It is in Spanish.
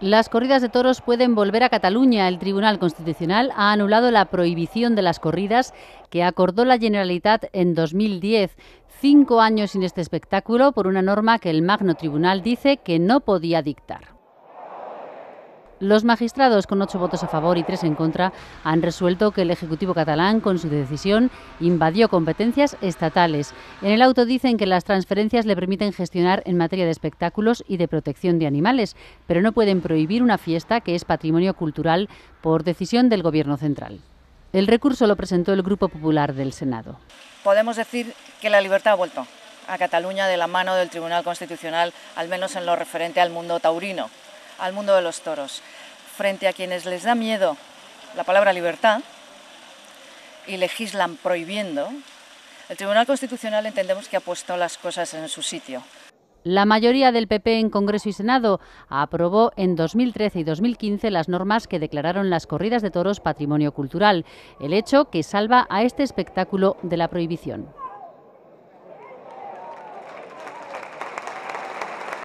Las corridas de toros pueden volver a Cataluña. El Tribunal Constitucional ha anulado la prohibición de las corridas que acordó la Generalitat en 2010. Cinco años sin este espectáculo por una norma que el Magno Tribunal dice que no podía dictar. Los magistrados, con ocho votos a favor y tres en contra, han resuelto que el Ejecutivo catalán, con su decisión, invadió competencias estatales. En el auto dicen que las transferencias le permiten gestionar en materia de espectáculos y de protección de animales, pero no pueden prohibir una fiesta que es patrimonio cultural por decisión del Gobierno central. El recurso lo presentó el Grupo Popular del Senado. Podemos decir que la libertad ha vuelto a Cataluña de la mano del Tribunal Constitucional, al menos en lo referente al mundo taurino al mundo de los toros frente a quienes les da miedo la palabra libertad y legislan prohibiendo, el Tribunal Constitucional entendemos que ha puesto las cosas en su sitio. La mayoría del PP en Congreso y Senado aprobó en 2013 y 2015 las normas que declararon las corridas de toros patrimonio cultural, el hecho que salva a este espectáculo de la prohibición.